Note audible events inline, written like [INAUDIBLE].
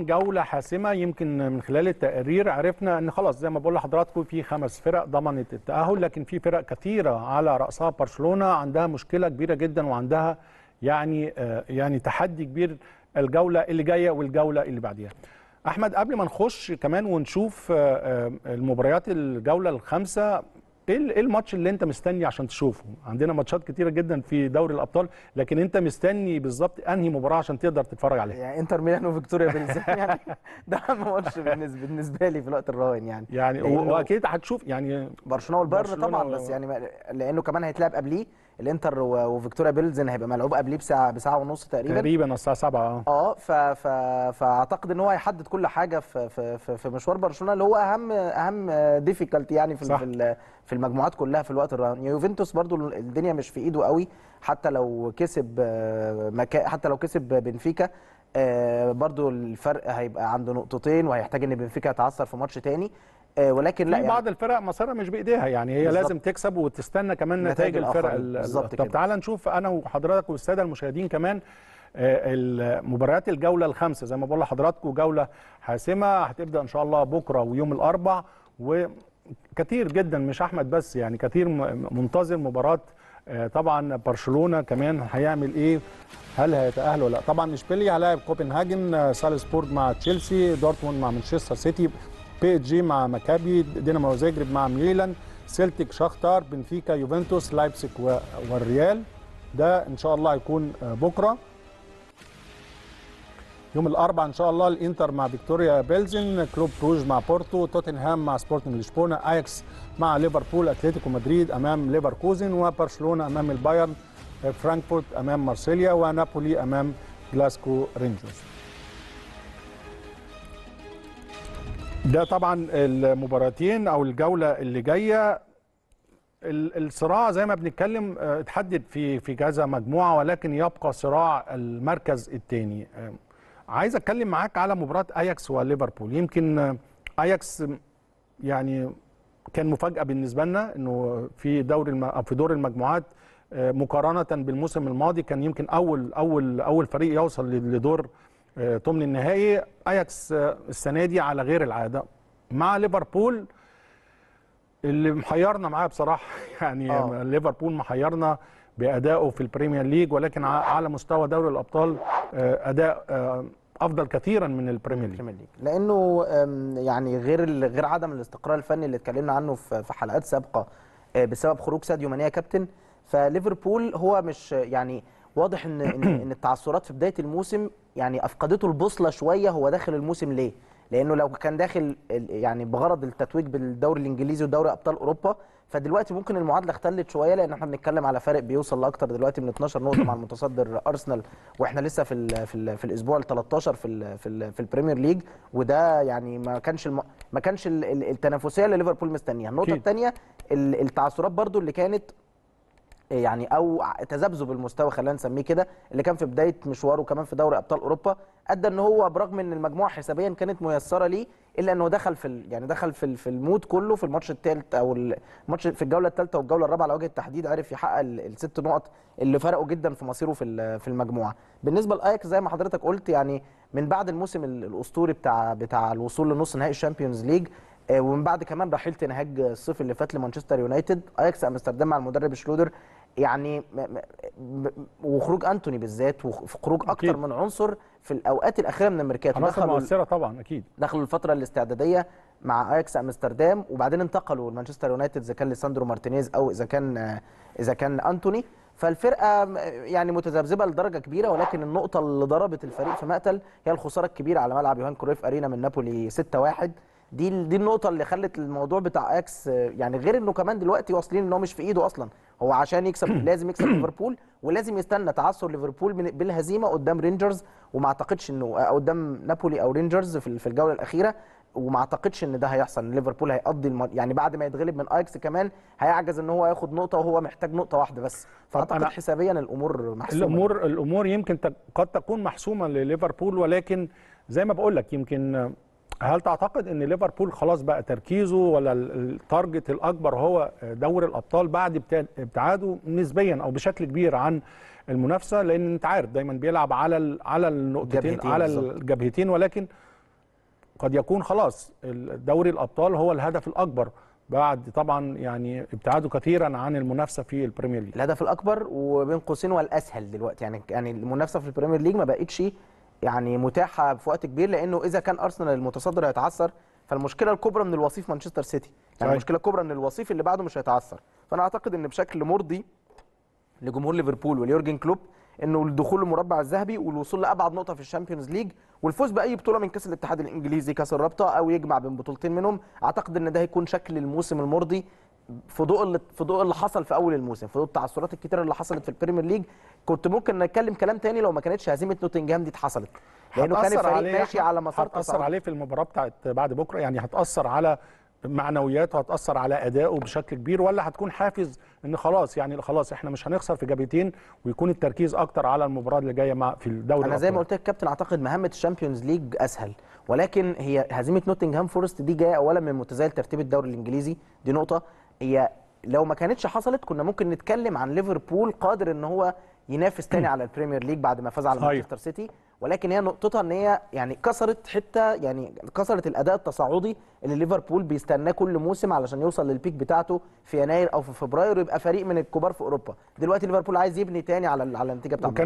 جولة حاسمة يمكن من خلال التقرير عرفنا ان خلاص زي ما بقول لحضراتكم في خمس فرق ضمنت التأهل لكن في فرق كثيرة على رأسها برشلونة عندها مشكلة كبيرة جدا وعندها يعني آه، يعني تحدي كبير الجولة اللي جاية والجولة اللي بعديها. أحمد قبل ما نخش كمان ونشوف آه، آه، المباريات الجولة الخامسة ايه, ايه الماتش اللي انت مستني عشان تشوفه عندنا ماتشات كتيره جدا في دوري الابطال لكن انت مستني بالظبط انهي مباراه عشان تقدر تتفرج عليها يعني انتر ميلان وفيكتوريا بنزيما [LAUGHS] يعني ده اهم ماتش بالنسبه لي في الوقت الراهن يعني يعني واكيد هتشوف يعني برشلونه والبايرن طبعا بس يعني لانه كمان هيتلعب قبليه الانتر وفيكتوريا بيلزن هيبقى ملعوب قبليه بساعه بساعه ونص تقريبا تقريبا الساعه 7 اه اه ف... ف... فاعتقد ان هو هيحدد كل حاجه في في في مشوار برشلونه اللي هو اهم اهم ديفيكالت يعني في صح. في المجموعات كلها في الوقت الراهن يوفنتوس برضو الدنيا مش في ايده قوي حتى لو كسب آه، مكا... حتى لو كسب بنفيكا آه، برضو الفرق هيبقى عنده نقطتين وهيحتاج ان بنفيكا يتعثر في ماتش تاني آه، ولكن لا يعني بعض الفرق مسارها مش بايديها يعني هي بالزبط. لازم تكسب وتستنى كمان نتائج الفرق بالظبط طب تعالى نشوف انا وحضرتك والساده المشاهدين كمان آه، مباريات الجوله الخامسه زي ما بقول لحضراتكم جوله حاسمه هتبدا ان شاء الله بكره ويوم الاربع وكثير جدا مش احمد بس يعني كثير منتظر مباراه آه، طبعا برشلونه كمان هيعمل ايه هل هيتاهل ولا لا طبعا اشبيليا هلاعب كوبنهاجن سالسبورغ مع تشيلسي دورتموند مع مانشستر سيتي بي جي مع مكابي دينامو زاجرب مع ميلان سيلتيك شختار بنفيكا يوفنتوس لايبسك والريال ده ان شاء الله هيكون آه، بكره يوم الاربعاء ان شاء الله الانتر مع فيكتوريا بيلزن كلوب بروج مع بورتو توتنهام مع سبورتنج لشبونه اياكس مع ليفربول اتلتيكو مدريد امام ليفركوزن وبرشلونه امام البايرن فرانكفورت امام مارسيليا ونابولي امام جلاسكو رينجرز ده طبعا المباراتين او الجوله اللي جايه الصراع زي ما بنتكلم آه، اتحدد في في كذا مجموعه ولكن يبقى صراع المركز الثاني آه، عايز اتكلم معاك على مباراه اياكس وليفربول يمكن آه، اياكس يعني كان مفاجاه بالنسبه لنا انه في دوري الم... في دور المجموعات مقارنه بالموسم الماضي كان يمكن اول اول اول فريق يوصل لدور ثمن آه، النهائي اياكس آه، السنه دي على غير العاده مع ليفربول اللي محيرنا معاه بصراحه [LAUGHS] يعني آه. ليفربول محيرنا بادائه في البريمير ليج ولكن على مستوى دوري الابطال آه، اداء افضل كثيرا من البريمير ليج لانه يعني غير غير عدم الاستقرار الفني اللي اتكلمنا عنه في حلقات سابقه بسبب خروج ساديو مانيا كابتن فليفربول هو مش يعني واضح ان [CLEARS THROAT] ان التعثرات في بدايه الموسم يعني افقدته البوصله شويه هو داخل الموسم ليه؟ لانه لو كان داخل يعني بغرض التتويج بالدوري الانجليزي ودوري ابطال اوروبا فدلوقتي ممكن المعادله اختلت شويه لان احنا بنتكلم على فارق بيوصل لاكثر دلوقتي من 12 نقطه مع المتصدر ارسنال واحنا لسه في الـ في, الـ في الاسبوع ال 13 في الـ في, الـ في البريمير ليج وده يعني ما كانش الم... ما كانش التنافسيه اللي ليفربول مستنيها النقطه الثانيه التعثرات برضو اللي كانت يعني او تذبذب المستوى خلينا نسميه كده اللي كان في بدايه مشواره كمان في دوري ابطال اوروبا ادى ان هو برغم ان المجموعه حسابيا كانت ميسره ليه الا انه دخل في يعني دخل في في المود كله في الماتش الثالث او الماتش في الجوله الثالثه والجوله الرابعه على وجه التحديد عرف يحقق الست نقط اللي فرقوا جدا في مصيره في في المجموعه بالنسبه لاياكس زي ما حضرتك قلت يعني من بعد الموسم الاسطوري بتاع بتاع الوصول لنص نهائي الشامبيونز ليج آه، ومن بعد كمان رحيل تنهاج الصيف اللي فات لمانشستر يونايتد اياكس امستردام مع المدرب شلودر يعني وخروج انتوني بالذات وخروج اكتر من عنصر في الاوقات الاخيره من الميركاتو دخلوا مؤثره طبعا اكيد دخلوا الفتره الاستعداديه مع اياكس امستردام وبعدين انتقلوا لمانشستر يونايتد اذا كان لساندرو مارتينيز او اذا كان آه، اذا كان انتوني فالفرقه يعني متذبذبه لدرجه كبيره ولكن النقطه اللي ضربت الفريق في مقتل هي الخساره الكبيره على ملعب يوهان كرويف ارينا من نابولي 6-1 دي دي النقطه اللي خلت الموضوع بتاع اكس يعني غير انه كمان دلوقتي واصلين ان هو مش في ايده اصلا هو عشان يكسب [CLEARS THROAT] لازم يكسب ليفربول ولازم يستنى تعثر ليفربول بالهزيمه قدام رينجرز وما اعتقدش انه آه، قدام نابولي او رينجرز في الجوله الاخيره وما اعتقدش ان ده هيحصل ليفربول هيقضي الم... يعني بعد ما يتغلب من اياكس كمان هيعجز ان هو ياخد نقطه وهو محتاج نقطه واحده بس فاعتقد أنا... حسابيا الامور محسومه الامور الامور يمكن قد تكون محسومه لليفربول ولكن زي ما بقول لك يمكن هل تعتقد ان ليفربول خلاص بقى تركيزه ولا التارجت الاكبر هو دوري الابطال بعد ابتعاده نسبيا او بشكل كبير عن المنافسه لان انت عارف دايما بيلعب على على النقطتين على الجبهتين ولكن قد يكون خلاص دوري الابطال هو الهدف الاكبر بعد طبعا يعني ابتعاده كثيرا عن المنافسه في البريمير ليج الهدف الاكبر وبين قوسين والاسهل دلوقتي يعني يعني المنافسه في البريمير ليج ما بقتش يعني متاحه في وقت كبير لانه اذا كان ارسنال المتصدر هيتعثر فالمشكله الكبرى من الوصيف مانشستر سيتي يعني المشكله الكبرى ان الوصيف اللي بعده مش هيتعثر فانا اعتقد ان بشكل مرضي لجمهور ليفربول وليورجن كلوب انه الدخول للمربع الذهبي والوصول لابعد نقطه في الشامبيونز ليج والفوز باي بطوله من كاس الاتحاد الانجليزي كاس الرابطه او يجمع بين بطولتين منهم اعتقد ان ده هيكون شكل الموسم المرضي في ضوء اللي في ضوء اللي حصل في اول الموسم في ضوء التعثرات الكتيره اللي حصلت في البريمير ليج كنت ممكن نتكلم كلام تاني لو ما كانتش هزيمه نوتنجهام دي اتحصلت لانه كان الفريق ماشي على مسار هتاثر عليه في المباراه بتاعت بعد بكره يعني هتاثر على معنوياته هتاثر على ادائه بشكل كبير ولا هتكون حافز ان خلاص يعني خلاص احنا مش هنخسر في جبهتين ويكون التركيز اكتر على المباراه اللي جايه مع في الدوري انا زي ما قلت لك كابتن اعتقد مهمه الشامبيونز ليج اسهل ولكن هي هزيمه نوتنجهام فورست دي جايه اولا من متزايل ترتيب الدوري الانجليزي دي نقطه هي لو ما كانتش حصلت كنا ممكن نتكلم عن ليفربول قادر ان هو ينافس تاني على البريمير ليج بعد ما فاز على مانشستر سيتي ولكن هي نقطتها ان هي يعني كسرت حته يعني كسرت الاداء التصاعدي اللي ليفربول بيستناه كل موسم علشان يوصل للبيك بتاعته في يناير او في فبراير ويبقى فريق من الكبار في اوروبا دلوقتي ليفربول عايز يبني تاني على على النتيجه بتاعته